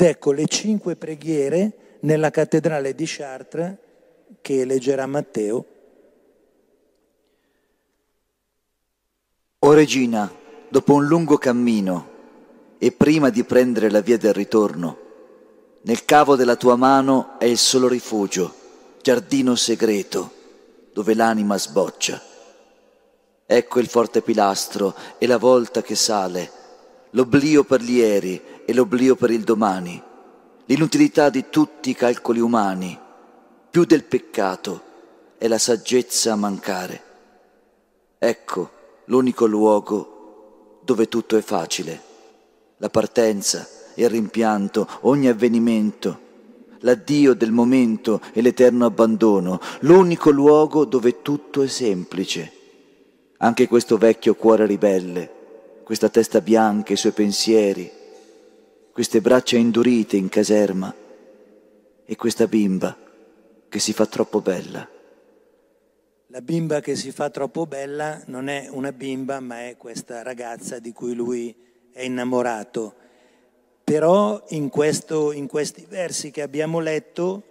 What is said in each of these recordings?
Ed ecco le cinque preghiere nella cattedrale di Chartres che leggerà Matteo. O regina, dopo un lungo cammino e prima di prendere la via del ritorno, nel cavo della tua mano è il solo rifugio, giardino segreto, dove l'anima sboccia. Ecco il forte pilastro e la volta che sale, l'oblio per gli eri e l'oblio per il domani, l'inutilità di tutti i calcoli umani, più del peccato è la saggezza a mancare. Ecco l'unico luogo dove tutto è facile, la partenza, il rimpianto, ogni avvenimento, l'addio del momento e l'eterno abbandono, l'unico luogo dove tutto è semplice. Anche questo vecchio cuore ribelle, questa testa bianca, e i suoi pensieri, queste braccia indurite in caserma e questa bimba che si fa troppo bella. La bimba che si fa troppo bella non è una bimba, ma è questa ragazza di cui lui è innamorato. Però in, questo, in questi versi che abbiamo letto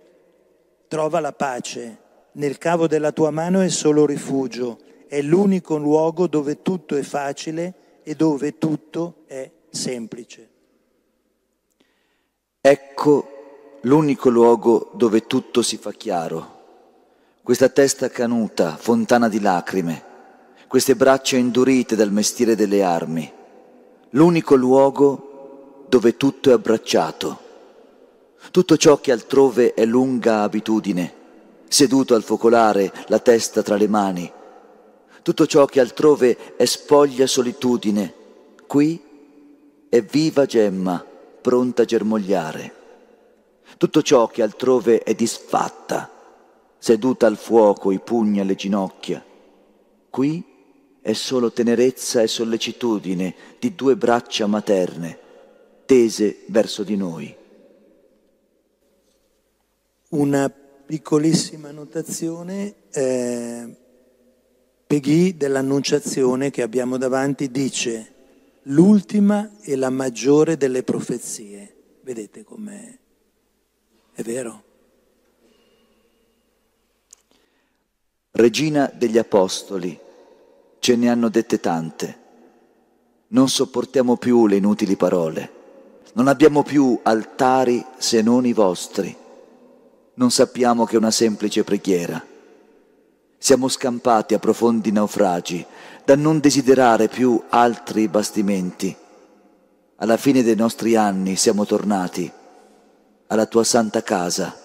trova la pace. Nel cavo della tua mano è solo rifugio, è l'unico luogo dove tutto è facile e dove tutto è semplice. Ecco l'unico luogo dove tutto si fa chiaro. Questa testa canuta, fontana di lacrime, queste braccia indurite dal mestiere delle armi, l'unico luogo dove tutto è abbracciato. Tutto ciò che altrove è lunga abitudine, seduto al focolare, la testa tra le mani, tutto ciò che altrove è spoglia solitudine, qui è viva gemma, pronta a germogliare tutto ciò che altrove è disfatta, seduta al fuoco, i pugni alle ginocchia. Qui è solo tenerezza e sollecitudine di due braccia materne, tese verso di noi. Una piccolissima notazione, eh, Peggy dell'Annunciazione che abbiamo davanti dice l'ultima e la maggiore delle profezie. Vedete com'è è vero. Regina degli Apostoli, ce ne hanno dette tante. Non sopportiamo più le inutili parole. Non abbiamo più altari se non i vostri. Non sappiamo che una semplice preghiera. Siamo scampati a profondi naufragi, da non desiderare più altri bastimenti. Alla fine dei nostri anni siamo tornati alla tua santa casa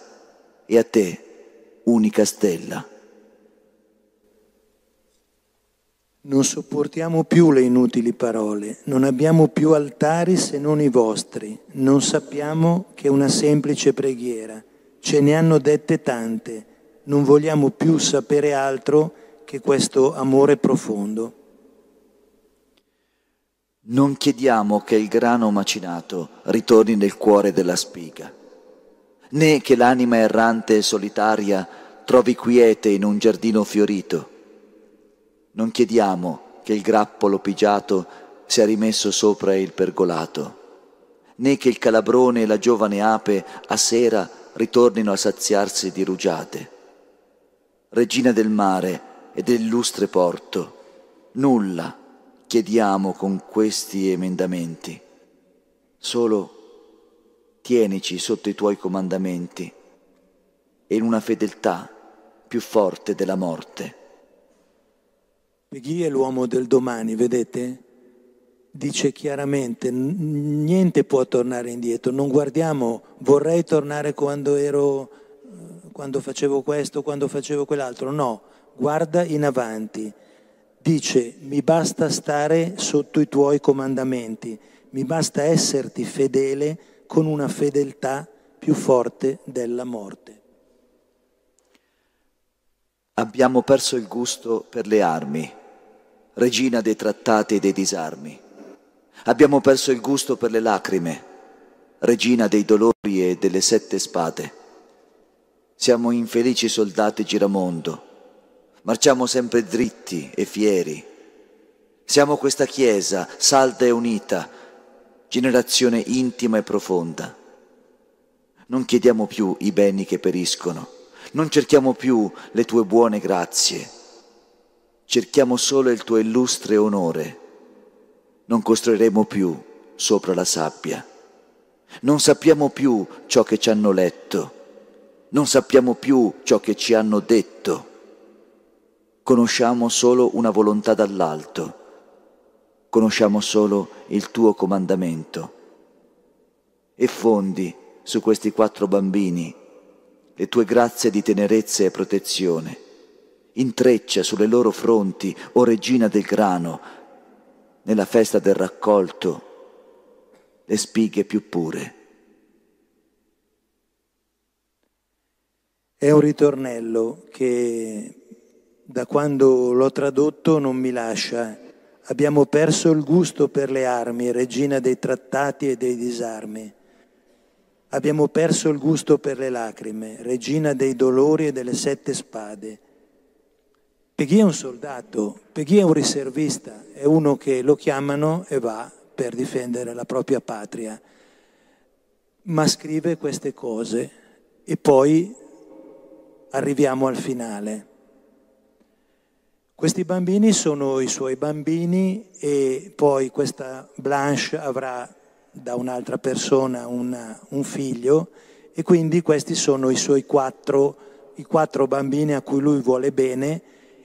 e a te, unica stella. Non sopportiamo più le inutili parole, non abbiamo più altari se non i vostri, non sappiamo che una semplice preghiera, ce ne hanno dette tante, non vogliamo più sapere altro che questo amore profondo. Non chiediamo che il grano macinato ritorni nel cuore della spiga né che l'anima errante e solitaria trovi quiete in un giardino fiorito. Non chiediamo che il grappolo pigiato sia rimesso sopra il pergolato, né che il calabrone e la giovane ape a sera ritornino a saziarsi di rugiade. Regina del mare e dell'illustre porto, nulla chiediamo con questi emendamenti, solo tienici sotto i tuoi comandamenti e in una fedeltà più forte della morte. Peghi è l'uomo del domani, vedete? Dice chiaramente, niente può tornare indietro, non guardiamo, vorrei tornare quando ero, eh, quando facevo questo, quando facevo quell'altro, no, guarda in avanti. Dice, mi basta stare sotto i tuoi comandamenti, mi basta esserti fedele con una fedeltà più forte della morte. Abbiamo perso il gusto per le armi, regina dei trattati e dei disarmi. Abbiamo perso il gusto per le lacrime, regina dei dolori e delle sette spade. Siamo infelici soldati giramondo, marciamo sempre dritti e fieri. Siamo questa Chiesa, salda e unita, generazione intima e profonda. Non chiediamo più i beni che periscono, non cerchiamo più le tue buone grazie, cerchiamo solo il tuo illustre onore. Non costruiremo più sopra la sabbia. Non sappiamo più ciò che ci hanno letto, non sappiamo più ciò che ci hanno detto. Conosciamo solo una volontà dall'alto conosciamo solo il tuo comandamento. E fondi su questi quattro bambini le tue grazie di tenerezza e protezione. Intreccia sulle loro fronti, o oh regina del grano, nella festa del raccolto, le spighe più pure. È un ritornello che da quando l'ho tradotto non mi lascia. Abbiamo perso il gusto per le armi, regina dei trattati e dei disarmi. Abbiamo perso il gusto per le lacrime, regina dei dolori e delle sette spade. Peghi è un soldato, Peghi è un riservista, è uno che lo chiamano e va per difendere la propria patria, ma scrive queste cose e poi arriviamo al finale. Questi bambini sono i suoi bambini e poi questa Blanche avrà da un'altra persona una, un figlio e quindi questi sono i suoi quattro, i quattro bambini a cui lui vuole bene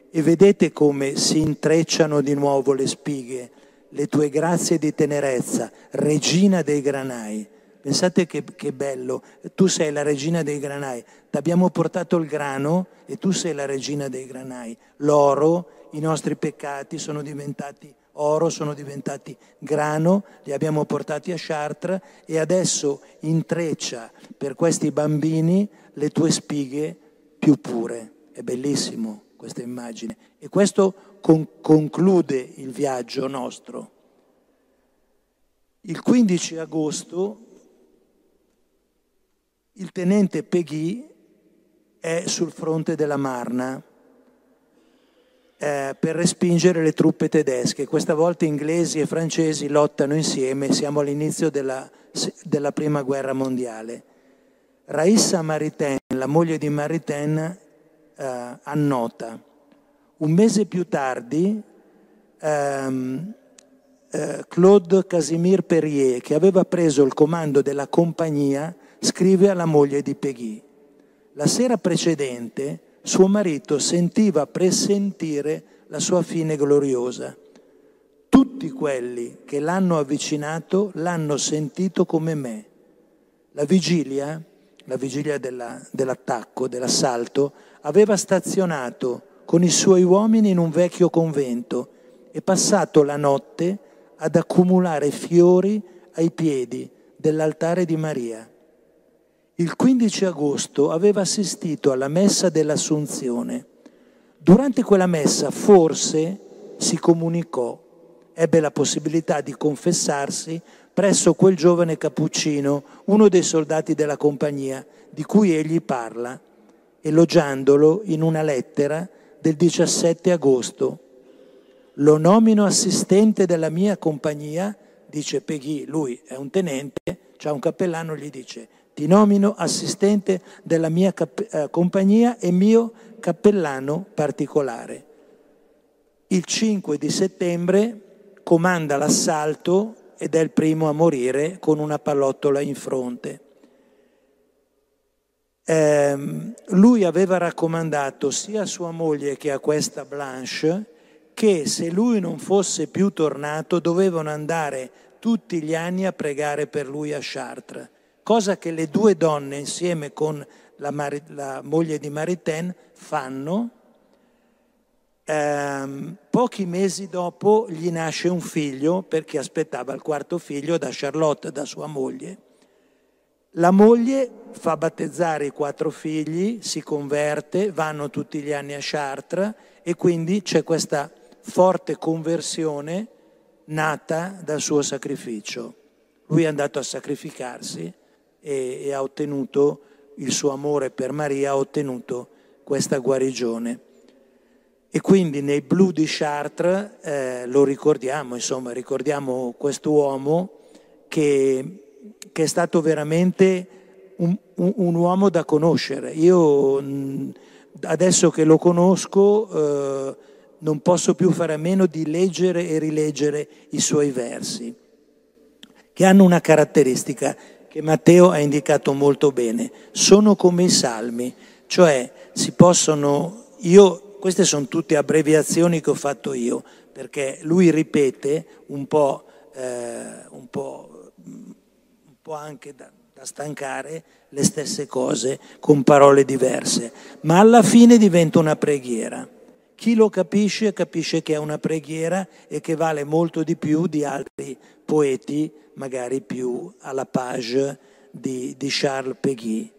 e vedete come si intrecciano di nuovo le spighe, le tue grazie di tenerezza, regina dei granai. Pensate che, che bello, tu sei la regina dei granai, ti abbiamo portato il grano e tu sei la regina dei granai, l'oro, i nostri peccati sono diventati oro, sono diventati grano, li abbiamo portati a Chartres e adesso intreccia per questi bambini le tue spighe più pure. È bellissimo questa immagine e questo con- conclude il viaggio nostro. Il 15 agosto il tenente Peghi è sul fronte della Marna eh, per respingere le truppe tedesche. Questa volta inglesi e francesi lottano insieme, siamo all'inizio della, della Prima Guerra Mondiale. Raissa Maritain, la moglie di Maritain, eh, annota. Un mese più tardi, ehm, eh, Claude Casimir Perrier, che aveva preso il comando della compagnia, scrive alla moglie di Peggy. La sera precedente suo marito sentiva pressentire la sua fine gloriosa. Tutti quelli che l'hanno avvicinato l'hanno sentito come me. La vigilia, la vigilia della, dell'attacco, dell'assalto, aveva stazionato con i suoi uomini in un vecchio convento e passato la notte ad accumulare fiori ai piedi dell'altare di Maria il 15 agosto aveva assistito alla messa dell'Assunzione. Durante quella messa forse si comunicò, ebbe la possibilità di confessarsi presso quel giovane cappuccino, uno dei soldati della compagnia, di cui egli parla, elogiandolo in una lettera del 17 agosto. Lo nomino assistente della mia compagnia, dice Peghi, lui è un tenente, c'è un cappellano, gli dice ti nomino assistente della mia cap- eh, compagnia e mio cappellano particolare. Il 5 di settembre comanda l'assalto ed è il primo a morire con una pallottola in fronte. Eh, lui aveva raccomandato sia a sua moglie che a questa Blanche che se lui non fosse più tornato dovevano andare tutti gli anni a pregare per lui a Chartres cosa che le due donne insieme con la, Mar- la moglie di Maritain fanno. Ehm, pochi mesi dopo gli nasce un figlio perché aspettava il quarto figlio da Charlotte, da sua moglie. La moglie fa battezzare i quattro figli, si converte, vanno tutti gli anni a Chartres e quindi c'è questa forte conversione nata dal suo sacrificio. Lui è andato a sacrificarsi e, e ha ottenuto il suo amore per Maria, ha ottenuto questa guarigione. E quindi nei Blu di Chartres eh, lo ricordiamo, insomma, ricordiamo quest'uomo che, che è stato veramente un, un, un, uomo da conoscere. Io mm, adesso che lo conosco eh, non posso più fare a meno di leggere e rileggere i suoi versi, che hanno una caratteristica, che Matteo ha indicato molto bene, sono come i salmi, cioè si possono, io, queste sono tutte abbreviazioni che ho fatto io, perché lui ripete un po', eh, un po', un po anche da, da stancare le stesse cose con parole diverse, ma alla fine diventa una preghiera. Chi lo capisce capisce che è una preghiera e che vale molto di più di altri poeti, magari più alla page di, di Charles Péguy.